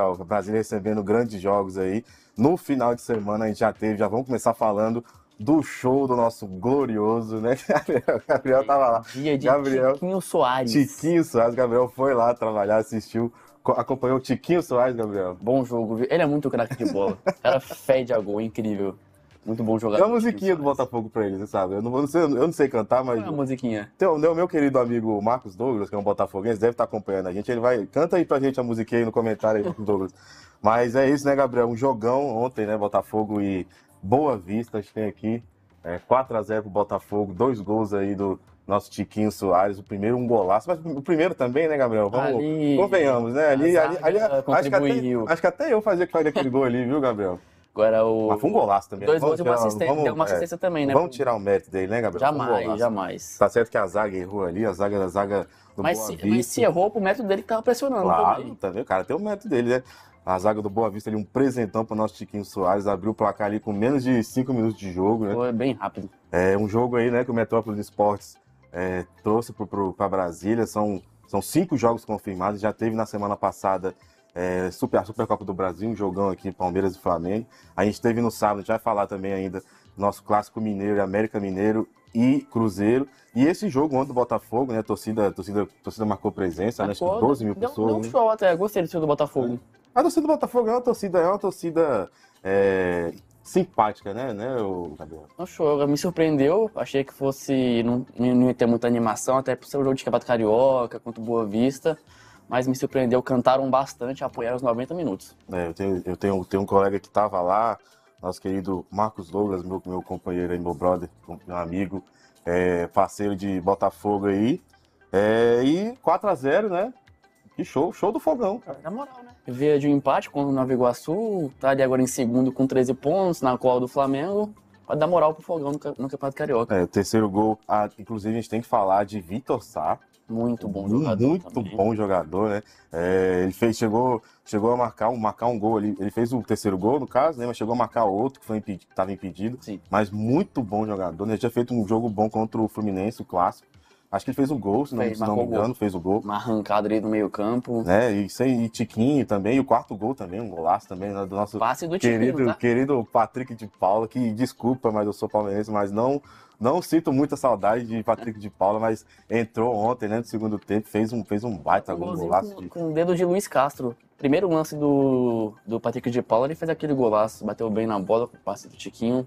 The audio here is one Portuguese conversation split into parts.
O Brasil recebendo grandes jogos aí. No final de semana a gente já teve, já vamos começar falando do show do nosso glorioso, né? Gabriel, Gabriel tava lá. Dia de Gabriel, Tiquinho Soares. Tiquinho Soares, Gabriel foi lá trabalhar, assistiu, acompanhou o Tiquinho Soares, Gabriel. Bom jogo, viu? Ele é muito craque de bola. O cara de a gol, incrível. Muito bom jogador. É uma musiquinha do Botafogo pra eles, sabe? Eu não, não, sei, eu não sei cantar, mas. Qual é a musiquinha. Então, o meu querido amigo Marcos Douglas, que é um botafoguense, deve estar tá acompanhando a gente. Ele vai. Canta aí pra gente a musiquinha aí no comentário aí, Douglas. Mas é isso, né, Gabriel? Um jogão ontem, né? Botafogo e Boa Vista, a gente tem aqui. É, 4x0 pro Botafogo, dois gols aí do nosso Tiquinho Soares, o primeiro um golaço, mas o primeiro também, né, Gabriel? Vamos, ali, convenhamos, né? Ali, ali, ali acho, que até, acho, que até, eu fazia aquele gol ali, viu, Gabriel? Era o... Mas foi um golaço também. Dois gols e uma assistência, vamos, uma é, assistência é, também, né? Vamos tirar o mérito dele, né, Gabriel? Jamais, um jamais. Tá certo que a zaga errou ali, a zaga da zaga do mas Boa se, Vista. Mas se errou pro método dele que tava pressionando claro, também. Tá Cara, tem o método dele, né? A zaga do Boa Vista ali, um presentão pro nosso Tiquinho Soares, abriu o placar ali com menos de cinco minutos de jogo, né? Foi bem rápido. É um jogo aí, né, que o Metrópolis Esportes é, trouxe para Brasília, são, são cinco jogos confirmados, já teve na semana passada é, Super, Supercopa do Brasil, um jogão aqui em Palmeiras e Flamengo. A gente teve no sábado, a gente vai falar também ainda, nosso clássico mineiro, América Mineiro e Cruzeiro. E esse jogo ontem do Botafogo, né? A torcida, a torcida, a torcida marcou presença, Acho que 12 mil pessoas. Deu um né? show até, gostei do show do Botafogo. É. A torcida do Botafogo é uma torcida, é uma torcida é, simpática, né, né, Gabriel? Não show, me surpreendeu. Achei que fosse. Não, não ia ter muita animação, até porque o jogo de campeonato carioca contra o Boa Vista mas me surpreendeu, cantaram bastante, apoiaram os 90 minutos. É, eu tenho, eu tenho, tenho um colega que estava lá, nosso querido Marcos Douglas, meu, meu companheiro aí, meu brother, meu amigo, é, parceiro de Botafogo aí. É, e 4x0, né? Que show, show do fogão. Cara. É, na moral, né? Veio de um empate com o Nova Iguaçu, tá ali agora em segundo com 13 pontos, na cola do Flamengo para dar moral pro Fogão no, no Campeonato Carioca. É, terceiro gol, ah, inclusive a gente tem que falar de Vitor Sá. Muito bom jogador. Muito também. bom jogador, né? É, ele fez, chegou, chegou a marcar um, marcar um gol ali. Ele fez o terceiro gol, no caso, né? Mas chegou a marcar outro que foi impedido, estava impedido. Sim. Mas muito bom jogador, né? Ele tinha feito um jogo bom contra o Fluminense, o clássico. Acho que ele fez um gol, se não, fez, se não me engano, fez o gol. Uma arrancada ali no meio-campo. é E, sem, e Tiquinho também, e o quarto gol também, um golaço também né? do nosso Passe do Tiquinho, querido, tá? querido Patrick de Paula, que desculpa, mas eu sou palmeirense, mas não não sinto muita saudade de Patrick de Paula, mas entrou ontem, né, no segundo tempo, fez um, fez um baita gol, um golaço. Com, de... com o dedo de Luiz Castro. Primeiro lance do, do Patrick de Paula, ele fez aquele golaço, bateu bem na bola com o passe do Tiquinho.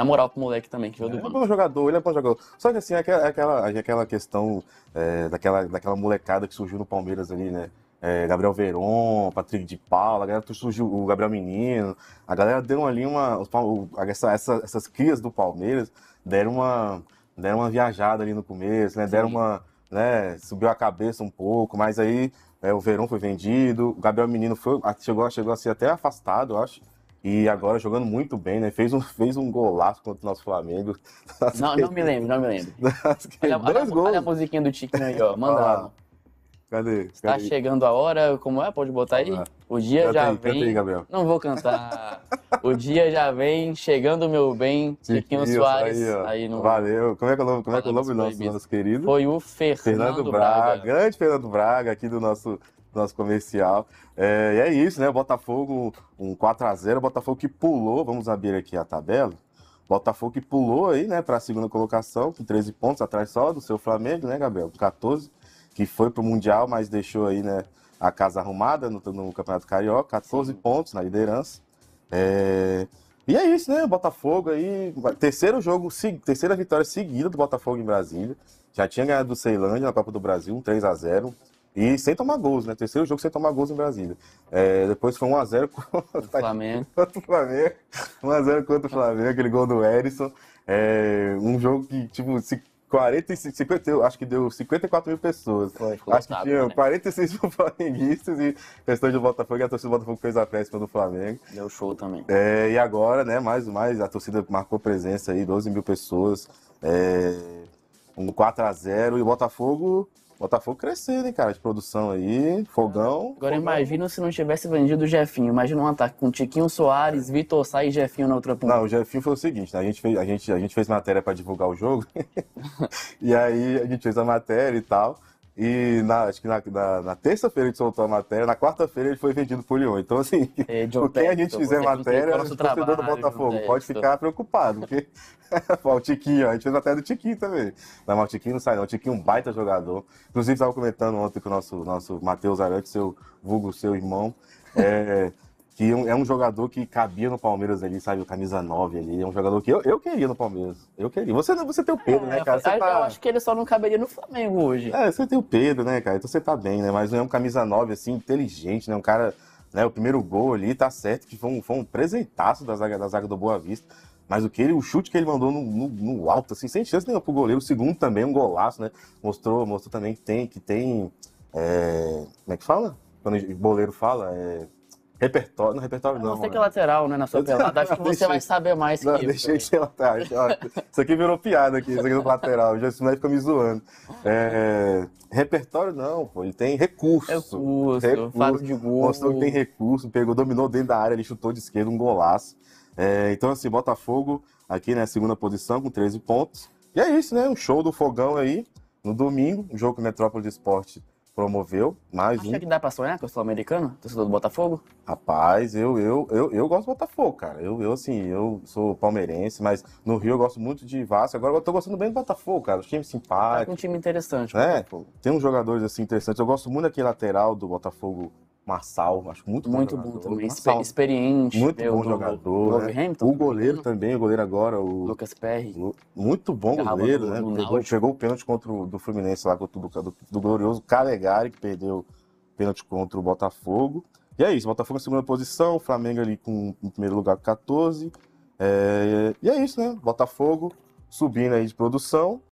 Na moral pro moleque também que veio do Ele é um bom jogador, ele é bom jogador. Só que assim, é, é aquela, é aquela questão é, daquela, daquela molecada que surgiu no Palmeiras ali, né? É, Gabriel Veron, Patrick de Paula, a galera surgiu, o Gabriel Menino, a galera deu ali uma. essa, essa, essas crias do Palmeiras deram uma, deram uma viajada ali no começo, né? Sim. Deram uma. Né, subiu a cabeça um pouco, mas aí é, o Verão foi vendido, o Gabriel Menino foi, chegou, chegou a ser até afastado, eu acho. E agora jogando muito bem, né? Fez um, fez um golaço contra o nosso Flamengo. Não, que... não me lembro, não me lembro. dois Olha, olha, a musiquinha do Tiquinho aí, ó. Manda ah, lá. Cadê? Cadê? Está chegando a hora, como é? Pode botar aí? Ah, o dia canta já aí, vem. Canta aí, Gabriel. Não vou cantar. o dia já vem, chegando meu bem, Tiquinho Soares. Aí, aí no... Valeu. Como é que é o nome, como é que é o nome nosso, nosso querido? Foi o Fernando, Fernando Braga. Braga. Grande Fernando Braga, aqui do nosso nosso comercial. É, e é isso, né? O Botafogo, um 4x0. O Botafogo que pulou, vamos abrir aqui a tabela. Botafogo que pulou aí, né, para a segunda colocação, com 13 pontos atrás só do seu Flamengo, né, Gabriel? 14 que foi para o Mundial, mas deixou aí né, a casa arrumada no, no Campeonato Carioca, 14 Sim. pontos na liderança. É... E é isso, né? O Botafogo aí, terceiro jogo, terceira vitória seguida do Botafogo em Brasília. Já tinha ganhado do Ceilândia na Copa do Brasil, um 3 a 0 e sem tomar gols, né? Terceiro jogo sem tomar gols em Brasília. É, depois foi 1x0 contra, Flamengo. contra o Flamengo. 1x0 contra o Flamengo, aquele gol do Erisson. É, um jogo que, tipo, se 45, 50, eu acho que deu 54 mil pessoas. Foi, acho lotado, que tinham né? 46 mil flamenguistas e questão do Botafogo, e a torcida do Botafogo fez a festa do Flamengo. Deu show também. É, e agora, né, mais mais, a torcida marcou presença aí, 12 mil pessoas. É, um 4 x 0 e o Botafogo Botafogo crescendo, hein, cara? De produção aí, fogão. Agora fogão. imagina se não tivesse vendido o Jefinho. Imagina um ataque com Tiquinho Soares, Vitor Sá e Jefinho na outra ponta. Não, o Jefinho foi o seguinte, né? a, gente fez, a, gente, a gente fez matéria para divulgar o jogo. e aí a gente fez a matéria e tal. E na, acho que na, na, na terça-feira a gente soltou a matéria, na quarta-feira ele foi vendido por Lyon. Então, assim, é, por quem a gente fizer é, matéria, o torcedor do Botafogo é, pode ficar preocupado, porque o Tiquinho, a gente fez matéria do Tiquinho também. Não, mas o Tiquinho não sai, não. O Tiquinho é um baita jogador. Inclusive, estava comentando ontem com o nosso, nosso Matheus Arantes, seu vulgo, seu irmão. É, que é, é um jogador que cabia no Palmeiras ali, sabe? O camisa 9 ali. É um jogador que eu, eu queria no Palmeiras. Eu queria. Você, você tem o é, Pedro, é, né, cara? Você ah, tá eu, tá... acho que ele só não caberia no Flamengo hoje. É, você tem o Pedro, né, cara? Então você tá bem, né? Mas não é um camisa 9, assim, inteligente, né? Um cara. Né, o primeiro gol ali, tá certo que foi um, foi um presentaço da zaga, da zaga do Boa Vista. Mas o que ele, o chute que ele mandou no, no, no, alto, assim, sem chance nenhuma pro goleiro. O segundo também, um golaço, né? Mostrou, mostrou também que tem. Que tem é... Como é que fala? Quando o goleiro fala, é Repertório, no repertório não. Você que é lateral, né, na sua pelada. Acho que você vai saber mais não, né? eu. Deixei de ser lateral. Isso aqui virou piada aqui, isso aqui do lateral. Já isso fica me zoando. É, repertório não, pô. Ele tem recurso. Recurso, recurso. faro de gol. Mostrou que tem recurso, pegou, dominou dentro da área, ele chutou de esquerda, um golaço. É, então, assim, Botafogo aqui, né, segunda posição com 13 pontos. E é isso, né? Um show do fogão aí no domingo. Um jogo que o Metrópole de Esporte promoveu mais Acha um. que dá pra sonhar que eu sou americano? Torcedor do Botafogo? Rapaz, eu, eu, eu, eu gosto do Botafogo, cara. Eu, eu, assim, eu sou palmeirense, mas no Rio eu gosto muito de Vasco. Agora eu tô gostando bem do Botafogo, cara. Os times tá simpáticos. É um time interessante. É, tem uns jogadores, assim, interessantes. Eu gosto muito daquele lateral do Botafogo, Marçal, acho muito bom Muito jogador. bom também, Marçal, experiente. Muito bom jogador. Do né? O né? goleiro né? também, o goleiro agora, o... Lucas Perry. Muito bom goleiro, do, né? Do pegou, o pênalti contra o do Fluminense lá, contra o do, do glorioso Calegari, que perdeu pênalti contra o Botafogo. E é isso, Botafogo na segunda posição, Flamengo ali com, em primeiro lugar com 14. É, e é isso, né? Botafogo subindo aí de produção.